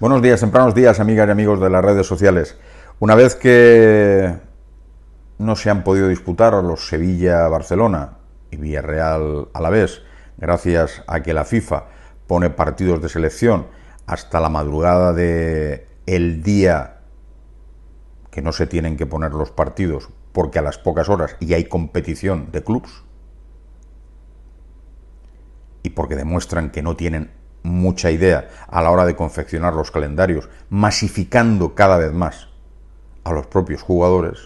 Buenos días, tempranos días, amigas y amigos de las redes sociales. Una vez que no se han podido disputar los Sevilla-Barcelona y Villarreal a la vez, gracias a que la FIFA pone partidos de selección hasta la madrugada de el día que no se tienen que poner los partidos porque a las pocas horas y hay competición de clubes y porque demuestran que no tienen mucha idea a la hora de confeccionar los calendarios, masificando cada vez más a los propios jugadores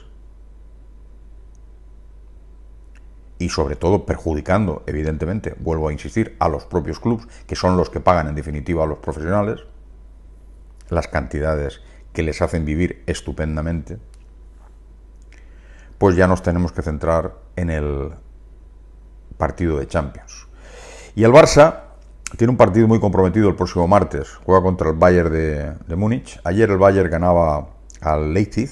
y sobre todo perjudicando, evidentemente, vuelvo a insistir, a los propios clubes, que son los que pagan en definitiva a los profesionales, las cantidades que les hacen vivir estupendamente, pues ya nos tenemos que centrar en el partido de Champions. Y el Barça, tiene un partido muy comprometido el próximo martes. Juega contra el Bayern de, Múnich. Ayer el Bayern ganaba al Leipzig,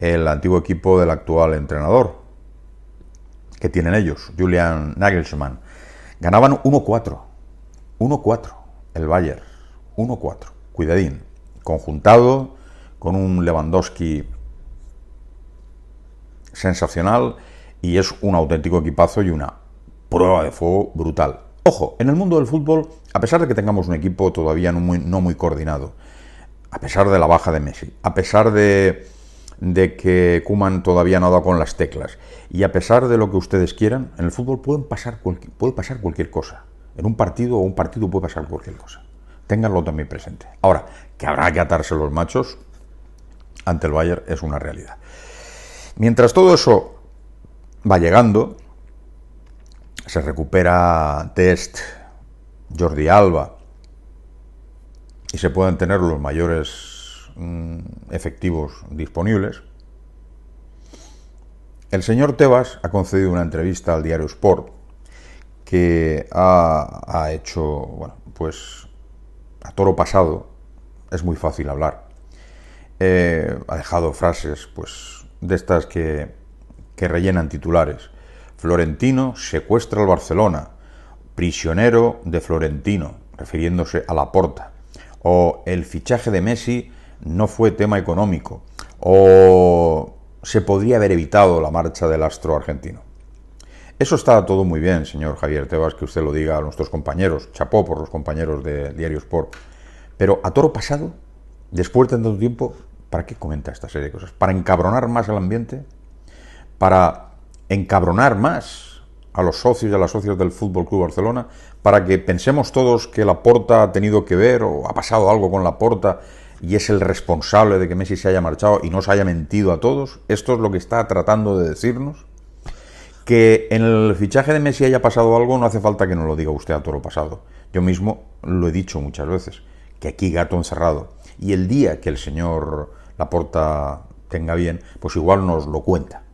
el antiguo equipo del actual entrenador que tienen ellos, Julian Nagelsmann. Ganaban 1-4. 1-4 el Bayern. 1-4. Cuidadín. Conjuntado con un Lewandowski sensacional y es un auténtico equipazo y una prueba de fuego brutal. Ojo, en el mundo del fútbol, a pesar de que tengamos un equipo todavía no muy, no muy coordinado, a pesar de la baja de Messi, a pesar de, que Kuman todavía no ha dado con las teclas, y a pesar de lo que ustedes quieran, en el fútbol pasar puede pasar cualquier cosa. En un partido o un partido puede pasar cualquier cosa. Ténganlo también presente. Ahora, que habrá que atarse los machos ante el Bayern es una realidad. Mientras todo eso va llegando, se recupera Test, Jordi Alba, y se pueden tener los mayores mm, efectivos disponibles. El señor Tebas ha concedido una entrevista al diario Sport que ha, hecho, bueno, pues a toro pasado es muy fácil hablar. Eh, ha dejado frases, pues, de estas que, que rellenan titulares. Florentino secuestra al Barcelona, prisionero de Florentino, refiriéndose a la porta. O el fichaje de Messi no fue tema económico. O se podría haber evitado la marcha del astro argentino. Eso está todo muy bien, señor Javier Tebas, que usted lo diga a nuestros compañeros, chapó por los compañeros de Diario Sport. Pero a toro pasado, después de tanto tiempo, ¿para qué comenta esta serie de cosas? ¿Para encabronar más el ambiente? ¿Para encabronar más a los socios y a las socias del Fútbol Club Barcelona para que pensemos todos que la Porta ha tenido que ver o ha pasado algo con la Porta y es el responsable de que Messi se haya marchado y no se haya mentido a todos. Esto es lo que está tratando de decirnos. Que en el fichaje de Messi haya pasado algo no hace falta que nos lo diga usted a todo lo pasado. Yo mismo lo he dicho muchas veces, que aquí gato encerrado. Y el día que el señor Laporta tenga bien, pues igual nos lo cuenta.